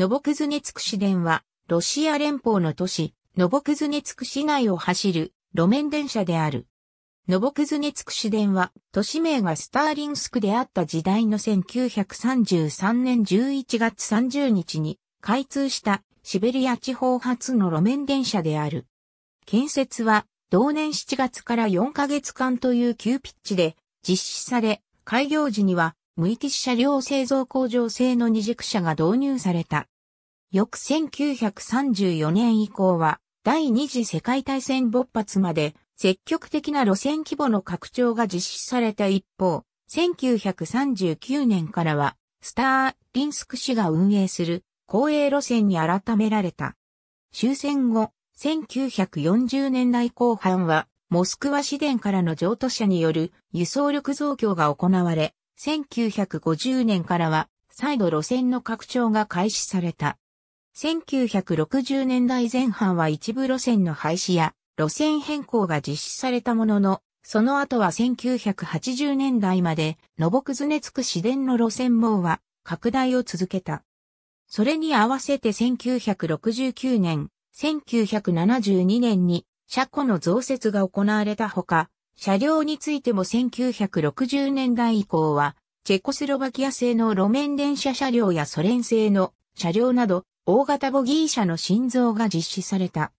ノボクズネツク市電は、ロシア連邦の都市、ノボクズネツク市内を走る路面電車である。ノボクズネツク市電は、都市名がスターリンスクであった時代の1933年11月30日に開通したシベリア地方発の路面電車である。建設は、同年7月から4ヶ月間という急ピッチで実施され、開業時には無機車両製造工場製の二軸車が導入された。翌1934年以降は、第二次世界大戦勃発まで、積極的な路線規模の拡張が実施された一方、1939年からは、スターリンスク市が運営する公営路線に改められた。終戦後、1940年代後半は、モスクワ市電からの譲渡車による輸送力増強が行われ、1950年からは再度路線の拡張が開始された。1960年代前半は一部路線の廃止や路線変更が実施されたものの、その後は1980年代まで、のぼくずねつく市電の路線網は拡大を続けた。それに合わせて1969年、1972年に車庫の増設が行われたほか、車両についても1960年代以降は、チェコスロバキア製の路面電車車両やソ連製の車両など、大型ボギー車の心臓が実施された。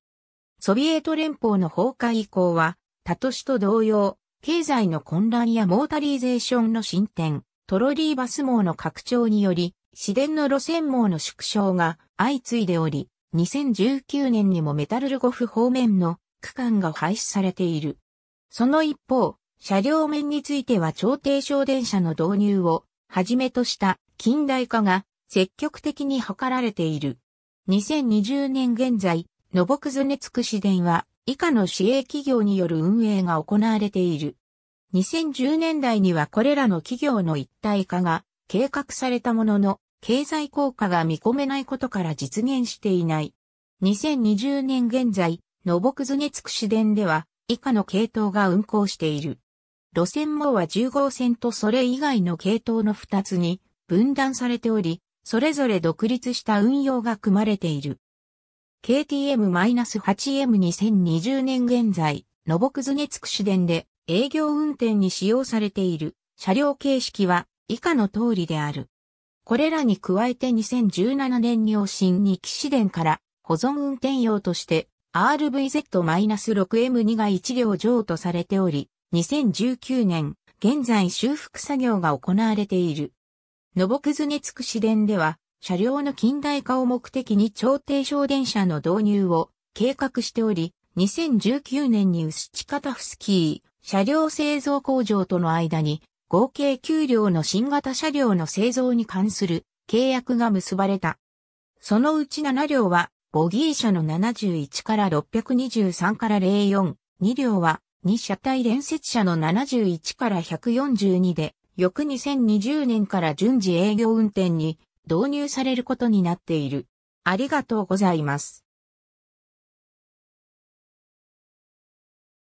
ソビエト連邦の崩壊以降は、他都市と同様、経済の混乱やモータリーゼーションの進展、トロリーバス網の拡張により、市電の路線網の縮小が相次いでおり、2019年にもメタルルゴフ方面の区間が廃止されている。その一方、車両面については超低床電車の導入をはじめとした近代化が積極的に図られている。2020年現在、ノボクズネツク市電は以下の市営企業による運営が行われている。2010年代にはこれらの企業の一体化が計画されたものの、経済効果が見込めないことから実現していない。2020年現在、ノボクズネツク市電では以下の系統が運行している。路線網は10号線とそれ以外の系統の2つに分断されており、それぞれ独立した運用が組まれている。KTM-8M2020 年現在、ノボクズネツク市電で営業運転に使用されている車両形式は以下の通りである。これらに加えて2017年に往診に騎電から保存運転用として RVZ-6M2 が1両上とされており、2019年、現在修復作業が行われている。ノボクズネツク市電では、車両の近代化を目的に超低省電車の導入を計画しており、2019年にウスチカタフスキー車両製造工場との間に合計9両の新型車両の製造に関する契約が結ばれた。そのうち7両はボギー車の71から623から04、2両は2車体連接車の71から142で翌2020年から順次営業運転に導入されることになっている。ありがとうございます。